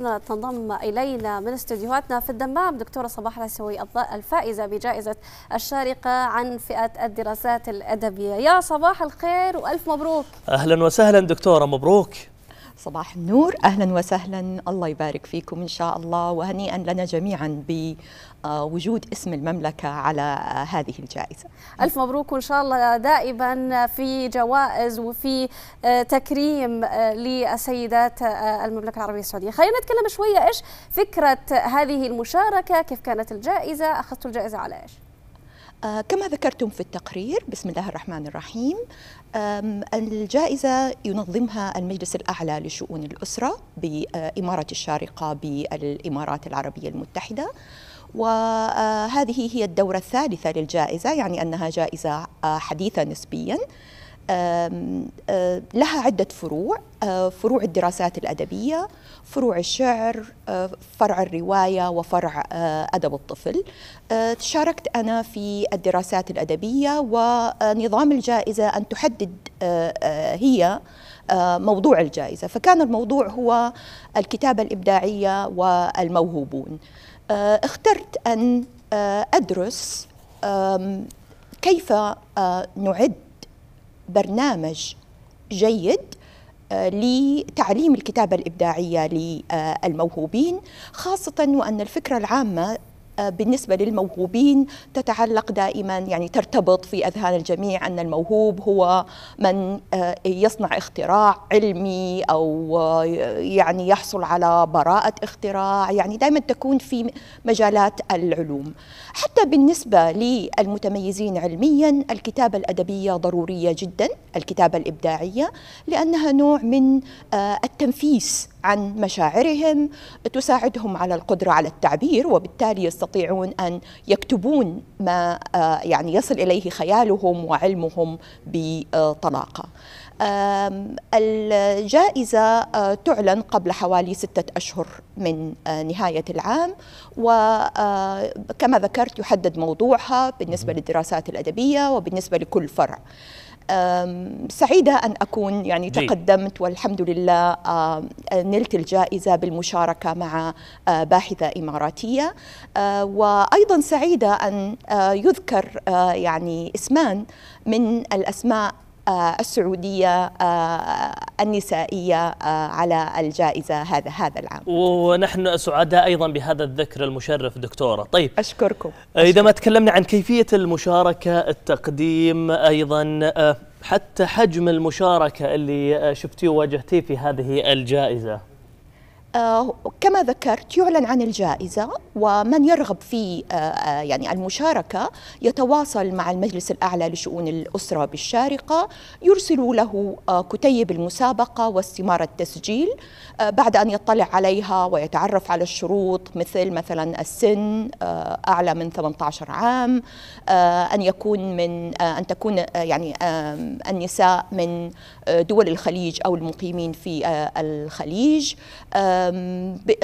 تنضم إلينا من استديوهاتنا في الدمام دكتورة صباح العسوي الفائزة بجائزة الشارقة عن فئة الدراسات الأدبية يا صباح الخير وألف مبروك أهلا وسهلا دكتورة مبروك صباح النور اهلا وسهلا الله يبارك فيكم ان شاء الله وهنيئا لنا جميعا وجود اسم المملكة على هذه الجائزة ألف مبروك وإن شاء الله دائما في جوائز وفي آه، تكريم آه، للسيدات آه، المملكة العربية السعودية خلينا نتكلم شوية إيش فكرة هذه المشاركة كيف كانت الجائزة أخذتوا الجائزة على إيش؟ كما ذكرتم في التقرير بسم الله الرحمن الرحيم الجائزة ينظمها المجلس الأعلى لشؤون الأسرة بإمارة الشارقة بالإمارات العربية المتحدة وهذه هي الدورة الثالثة للجائزة يعني أنها جائزة آه، حديثة نسبياً آه، لها عدة فروع آه، فروع الدراسات الأدبية فروع الشعر فرع الرواية وفرع أدب الطفل شاركت أنا في الدراسات الأدبية ونظام الجائزة أن تحدد هي موضوع الجائزة فكان الموضوع هو الكتابة الإبداعية والموهوبون آه، اخترت أن آه، أدرس كيف آه، نعد برنامج جيد لتعليم الكتابة الإبداعية للموهوبين خاصة وأن الفكرة العامة آه، بالنسبة للموهوبين تتعلق دائما يعني ترتبط في أذهان الجميع أن الموهوب هو من آه، يصنع اختراع علمي أو آه، يعني يحصل على براءة اختراع يعني دائما تكون في مجالات العلوم حتى بالنسبة للمتميزين علميا الكتابة الأدبية ضرورية جدا الكتابة الإبداعية لأنها نوع من التنفيس عن مشاعرهم تساعدهم على القدرة على التعبير وبالتالي يستطيعون أن يكتبون ما آه، يعني يصل إليه خيالهم وعلمهم بطلاقة الجائزة آه، تعلن قبل حوالي ستة أشهر من آه، نهاية العام وكما ذكرت يحدد موضوعها بالنسبة للدراسات الأدبية وبالنسبة لكل فرع سعيدة أن أكون يعني جي. تقدمت والحمد لله نلت الجائزة بالمشاركة مع أه، باحثة إماراتية أه، وأيضا سعيدة أن أه، يذكر يعني اسمان من الأسماء آه، السعودية آه، النسائية آه، على الجائزة هذا هذا العام ونحن سعداء أيضا بهذا الذكر المشرف دكتورة طيب أشكركم إذا ما تكلمنا عن كيفية المشاركة التقديم أيضا حتى حجم المشاركة اللي شفتيه وواجهتيه في هذه الجائزة آه، كما ذكرت يعلن عن الجائزة ومن يرغب في آه، آه، يعني المشاركة يتواصل مع المجلس الأعلى لشؤون الأسرة بالشارقة يرسل له كتيب المسابقة واستمارة التسجيل بعد أن يطلع عليها ويتعرف على الشروط مثل مثلا السن أعلى من 18 عام أن يكون من أن تكون يعني النساء من دول الخليج أو المقيمين في الخليج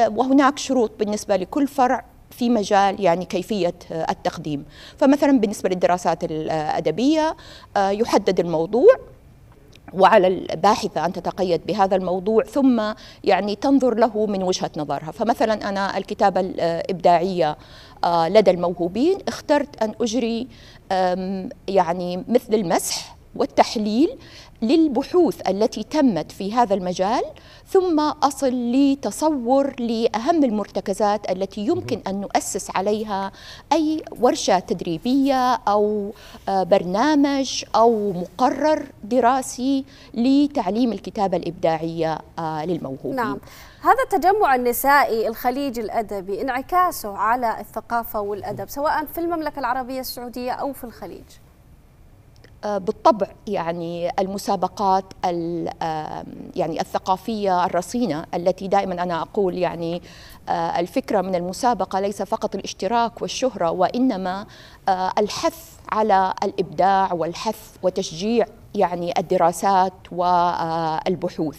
وهناك شروط بالنسبة لكل فرع في مجال يعني كيفية آه، التقديم فمثلا بالنسبة للدراسات الأدبية آه، يحدد الموضوع وعلى الباحثة أن تتقيد بهذا الموضوع ثم يعني تنظر له من وجهة نظرها فمثلا أنا الكتابة الإبداعية آه، لدى الموهوبين اخترت أن أجري يعني مثل المسح والتحليل للبحوث التي تمت في هذا المجال ثم أصل لتصور لأهم المرتكزات التي يمكن أن نؤسس عليها أي ورشة تدريبية أو آه، برنامج أو مقرر دراسي لتعليم الكتابة الإبداعية آه، للموهوبين نعم. هذا التجمع النسائي الخليجي الأدبي انعكاسه على الثقافة والأدب سواء في المملكة العربية السعودية أو في الخليج آه، بالطبع يعني المسابقات يعني الثقافية الرصينة التي دائما أنا أقول يعني آه، الفكرة من المسابقة ليس فقط الاشتراك والشهرة وإنما آه، الحث على الإبداع والحث وتشجيع يعني الدراسات والبحوث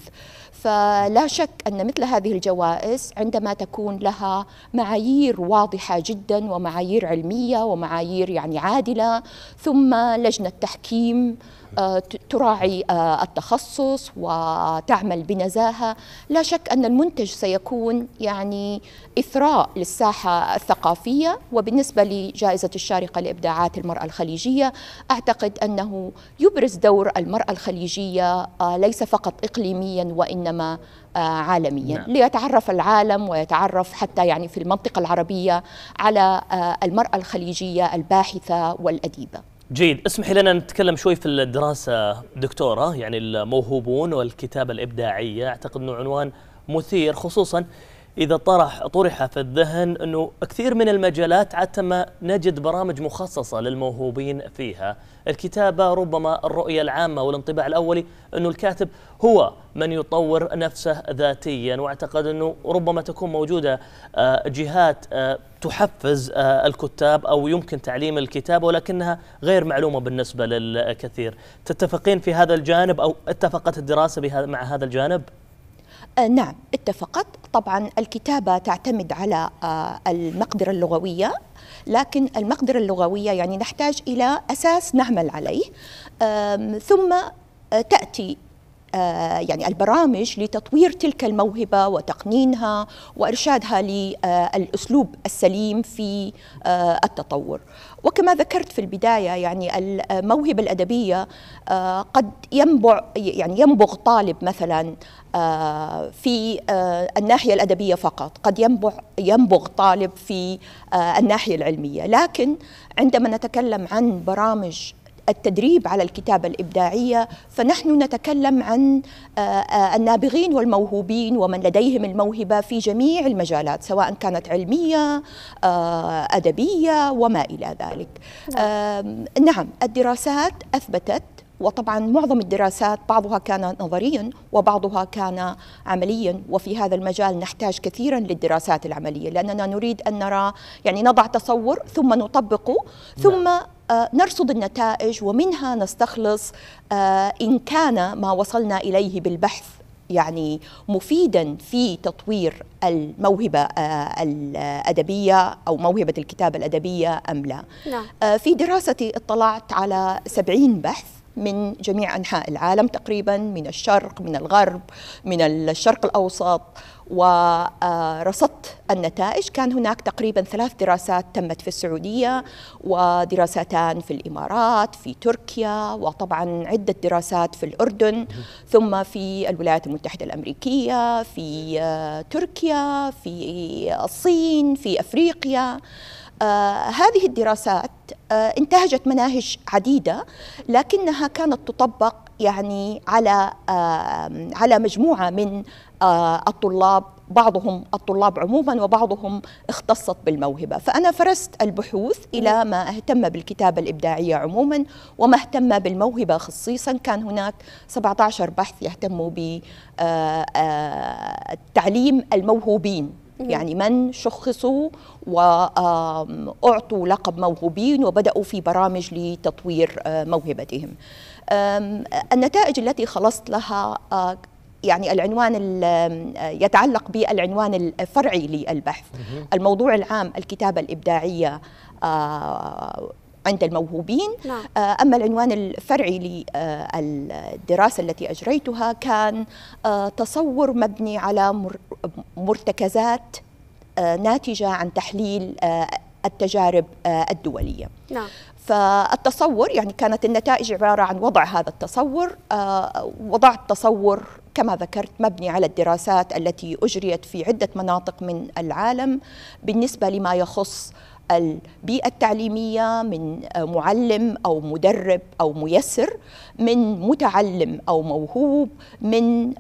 فلا شك أن مثل هذه الجوائز عندما تكون لها معايير واضحة جدا ومعايير علمية ومعايير يعني عادلة ثم لجنة تحكيم آه، تراعي آه، التخصص وتعمل بنزاهة لا شك أن المنتج سيكون يعني إثراء للساحة الثقافية وبالنسبة لجائزة الشارقة لإبداعات المرأة الخليجية أعتقد أنه يبرز دور المرأة الخليجية آه، ليس فقط إقليميا وإنما عالميا نعم. ليتعرف العالم ويتعرف حتى يعني في المنطقة العربية على المرأة الخليجية الباحثة والأديبة جيد اسمحي لنا نتكلم شوي في الدراسة دكتورة يعني الموهوبون والكتابة الإبداعية أعتقد أنه عنوان مثير خصوصا إذا طرح طرح في الذهن أنه كثير من المجالات عاده ما نجد برامج مخصصة للموهوبين فيها الكتابة ربما الرؤية العامة والانطباع الأولي أنه الكاتب هو من يطور نفسه ذاتيا واعتقد أنه ربما تكون موجودة آه، جهات آه، تحفز آه، الكتاب أو يمكن تعليم الكتابة ولكنها غير معلومة بالنسبة للكثير تتفقين في هذا الجانب أو اتفقت الدراسة مع هذا الجانب؟ آه، نعم اتفقت طبعا الكتابة تعتمد على آه، المقدرة اللغوية لكن المقدرة اللغوية يعني نحتاج إلى أساس نعمل عليه ثم آه، تأتي آه، يعني البرامج لتطوير تلك الموهبة وتقنينها وإرشادها للأسلوب السليم في آه، التطور وكما ذكرت في البداية يعني الموهبة الأدبية آه، قد ينبع يعني ينبغ طالب مثلا في الناحية الأدبية فقط قد ينبع ينبغ طالب في الناحية العلمية لكن عندما نتكلم عن برامج التدريب على الكتابة الإبداعية فنحن نتكلم عن آه، آه، النابغين والموهوبين ومن لديهم الموهبة في جميع المجالات سواء كانت علمية آه، أدبية وما إلى ذلك نعم, نعم، الدراسات أثبتت وطبعا معظم الدراسات بعضها كان نظريا وبعضها كان عمليا وفي هذا المجال نحتاج كثيرا للدراسات العمليه لاننا نريد ان نرى يعني نضع تصور ثم نطبقه نعم. ثم آه، نرصد النتائج ومنها نستخلص آه، ان كان ما وصلنا اليه بالبحث يعني مفيدا في تطوير الموهبة آه، الأدبية أو موهبة الكتابة الأدبية أم لا, لا. نعم. في دراستي اطلعت على سبعين بحث من جميع انحاء العالم تقريبا من الشرق من الغرب من الشرق الاوسط ورصدت النتائج كان هناك تقريبا ثلاث دراسات تمت في السعوديه ودراستان في الامارات في تركيا وطبعا عده دراسات في الاردن ثم في الولايات المتحده الامريكيه في تركيا في الصين في افريقيا آه، هذه الدراسات آه، انتهجت مناهج عديدة لكنها كانت تطبق يعني على آه، على مجموعة من آه، الطلاب بعضهم الطلاب عموما وبعضهم اختصت بالموهبه، فانا فرست البحوث الى نعم. ما اهتم بالكتابه الابداعيه عموما وما اهتم بالموهبه خصيصا، كان هناك 17 بحث يهتموا بتعليم الموهوبين يعني من شخصوا وأعطوا لقب موهوبين وبدأوا في برامج لتطوير آه، موهبتهم النتائج التي خلصت لها آه، يعني العنوان يتعلق بالعنوان الفرعي للبحث الموضوع العام الكتابة الإبداعية آه، عند الموهوبين نعم. أما العنوان الفرعي للدراسة التي أجريتها كان تصور مبني على مرتكزات آه، ناتجة عن تحليل آه، التجارب آه، الدولية نعم. فالتصور يعني كانت النتائج عبارة عن وضع هذا التصور وضعت تصور كما ذكرت مبني على الدراسات التي أجريت في عدة مناطق من العالم بالنسبة لما يخص البيئة التعليمية من معلم أو مدرب أو ميسر من متعلم أو موهوب من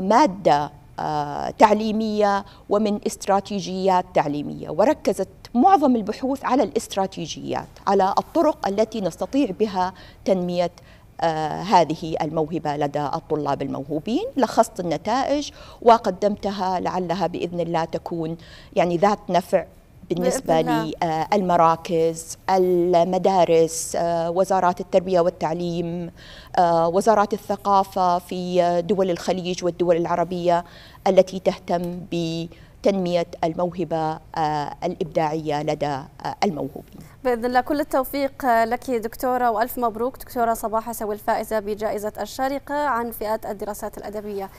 مادة آه، تعليميه ومن استراتيجيات تعليميه وركزت معظم البحوث على الاستراتيجيات على الطرق التي نستطيع بها تنميه آه، هذه الموهبة لدى الطلاب الموهوبين لخصت النتائج وقدمتها لعلها بإذن الله تكون يعني ذات نفع بالنسبة للمراكز آه، المدارس آه، وزارات التربية والتعليم آه، وزارات الثقافة في دول الخليج والدول العربية التي تهتم ب تنمية الموهبة الإبداعية لدى الموهوبين بإذن الله كل التوفيق لك دكتورة وألف مبروك دكتورة صباح سوي الفائزة بجائزة الشارقة عن فئات الدراسات الأدبية